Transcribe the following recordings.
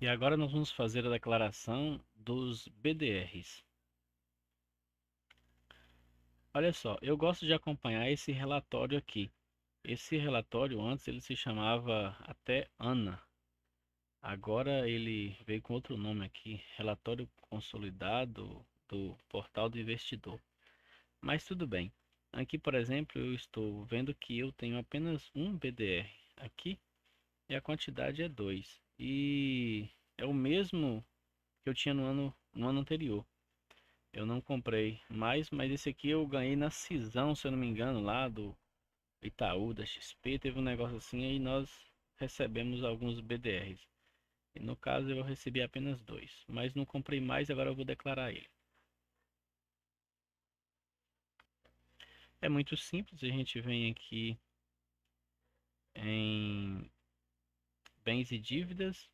E agora nós vamos fazer a declaração dos BDRs. Olha só, eu gosto de acompanhar esse relatório aqui. Esse relatório antes ele se chamava até ANA. Agora ele veio com outro nome aqui, relatório consolidado do portal do investidor. Mas tudo bem. Aqui, por exemplo, eu estou vendo que eu tenho apenas um BDR aqui e a quantidade é 2. E é o mesmo que eu tinha no ano, no ano anterior. Eu não comprei mais, mas esse aqui eu ganhei na cisão, se eu não me engano, lá do Itaú, da XP. Teve um negócio assim e nós recebemos alguns BDRs. E no caso eu recebi apenas dois, mas não comprei mais, agora eu vou declarar ele. É muito simples, a gente vem aqui em bens e dívidas.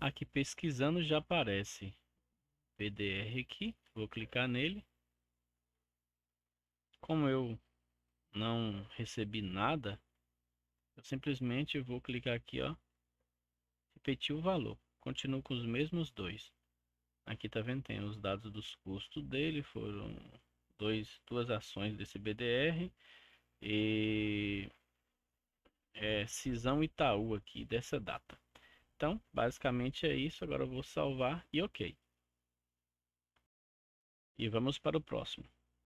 Aqui pesquisando já aparece PDR aqui, vou clicar nele. Como eu não recebi nada, eu simplesmente vou clicar aqui, ó, repetir o valor. Continuo com os mesmos dois. Aqui tá vendo, tem os dados dos custos dele, foram dois, duas ações desse BDR e é, Cisão Itaú aqui dessa data. Então, basicamente é isso. Agora eu vou salvar e OK. E vamos para o próximo.